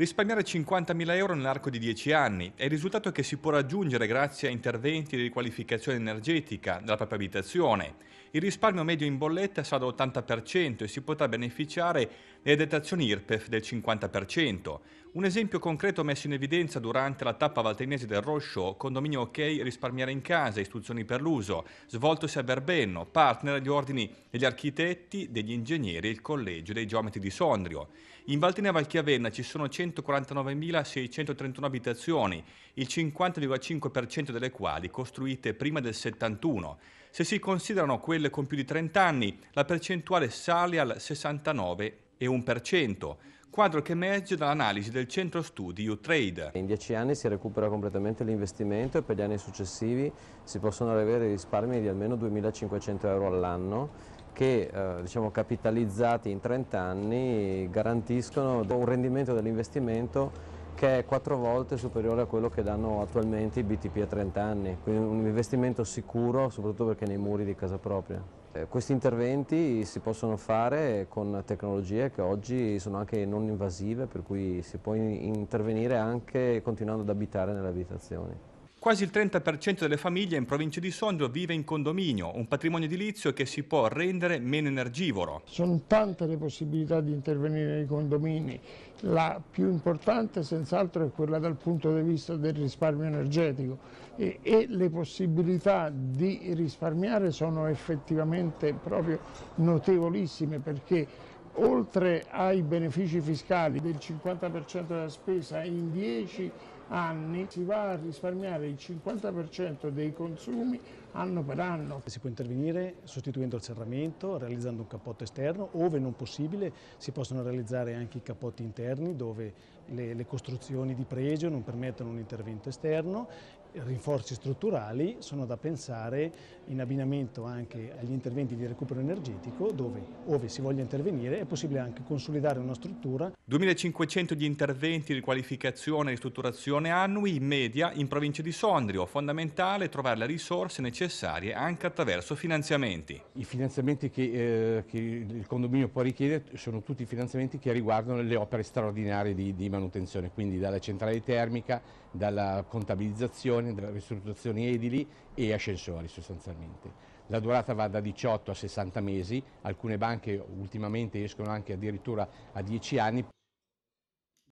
risparmiare 50.000 euro nell'arco di 10 anni è il risultato che si può raggiungere grazie a interventi di riqualificazione energetica della propria abitazione. Il risparmio medio in bolletta sarà dell'80% e si potrà beneficiare delle detrazioni IRPEF del 50%. Un esempio concreto messo in evidenza durante la tappa valtenese del Roshow, condominio OK risparmiare in casa, istruzioni per l'uso, svoltosi a Berbenno, partner agli ordini degli architetti, degli ingegneri e il collegio dei geometri di Sondrio. In Valtellina Valchiavenna ci sono 100 149.631 abitazioni, il 50,5% delle quali costruite prima del 71. Se si considerano quelle con più di 30 anni, la percentuale sale al 69,1%, quadro che emerge dall'analisi del centro studi U-Trade. In dieci anni si recupera completamente l'investimento e per gli anni successivi si possono avere risparmi di almeno 2.500 euro all'anno che eh, diciamo, capitalizzati in 30 anni garantiscono un rendimento dell'investimento che è quattro volte superiore a quello che danno attualmente i BTP a 30 anni, quindi un investimento sicuro soprattutto perché nei muri di casa propria. Cioè, questi interventi si possono fare con tecnologie che oggi sono anche non invasive, per cui si può intervenire anche continuando ad abitare nelle abitazioni. Quasi il 30% delle famiglie in provincia di Sondrio vive in condominio, un patrimonio edilizio che si può rendere meno energivoro. Sono tante le possibilità di intervenire nei condomini, la più importante senz'altro è quella dal punto di vista del risparmio energetico e, e le possibilità di risparmiare sono effettivamente proprio notevolissime perché oltre ai benefici fiscali del 50% della spesa in 10 anni si va a risparmiare il 50% dei consumi anno per anno. Si può intervenire sostituendo il serramento, realizzando un cappotto esterno, ove non possibile si possono realizzare anche i cappotti interni dove le, le costruzioni di pregio non permettono un intervento esterno, rinforzi strutturali sono da pensare in abbinamento anche agli interventi di recupero energetico dove, ove si voglia intervenire, è possibile anche consolidare una struttura. 2500 gli interventi di qualificazione e ristrutturazione milioni annui in media in provincia di Sondrio, fondamentale trovare le risorse necessarie anche attraverso finanziamenti. I finanziamenti che, eh, che il condominio può richiedere sono tutti finanziamenti che riguardano le opere straordinarie di, di manutenzione, quindi dalla centrale termica, dalla contabilizzazione, dalla ristrutturazione edili e ascensori sostanzialmente. La durata va da 18 a 60 mesi, alcune banche ultimamente escono anche addirittura a 10 anni.